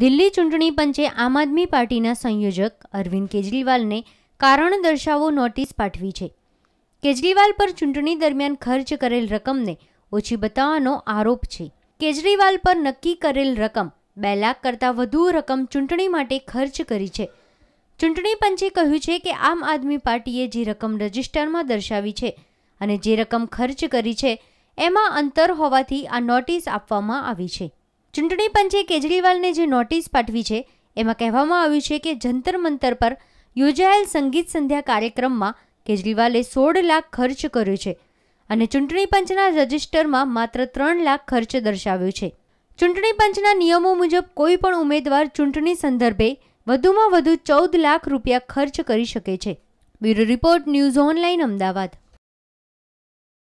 દિલ્હી ચૂંટણી પંચે આમ આદમી પાર્ટીના સંયોજક અરવિંદ કેજરીવાલને કારણ દર્શાવો નોટિસ પાઠવી છે કેજરીવાલ પર ચૂંટણી દરમિયાન ખર્ચ કરેલ રકમને ઓછી બતાવવાનો આરોપ છે કેજરીવાલ પર નક્કી કરેલ રકમ બે લાખ કરતાં વધુ રકમ ચૂંટણી માટે ખર્ચ કરી છે ચૂંટણી પંચે કહ્યું છે કે આમ આદમી પાર્ટીએ જે રકમ રજિસ્ટરમાં દર્શાવી છે અને જે રકમ ખર્ચ કરી છે એમાં અંતર હોવાથી આ નોટિસ આપવામાં આવી છે ચૂંટણી પંચે કેજરીવાલને જે નોટિસ પાઠવી છે એમાં કહેવામાં આવ્યું છે કે જંતર મંતર પર યોજાયેલ સંગીત સંધ્યા કાર્યક્રમમાં કેજરીવાલે સોળ લાખ ખર્ચ કર્યો છે અને ચૂંટણી પંચના રજિસ્ટરમાં માત્ર ત્રણ લાખ ખર્ચ દર્શાવ્યો છે ચૂંટણી પંચના નિયમો મુજબ કોઈ પણ ઉમેદવાર ચૂંટણી સંદર્ભે વધુમાં વધુ ચૌદ લાખ રૂપિયા ખર્ચ કરી શકે છે bureau report news online Ahmedabad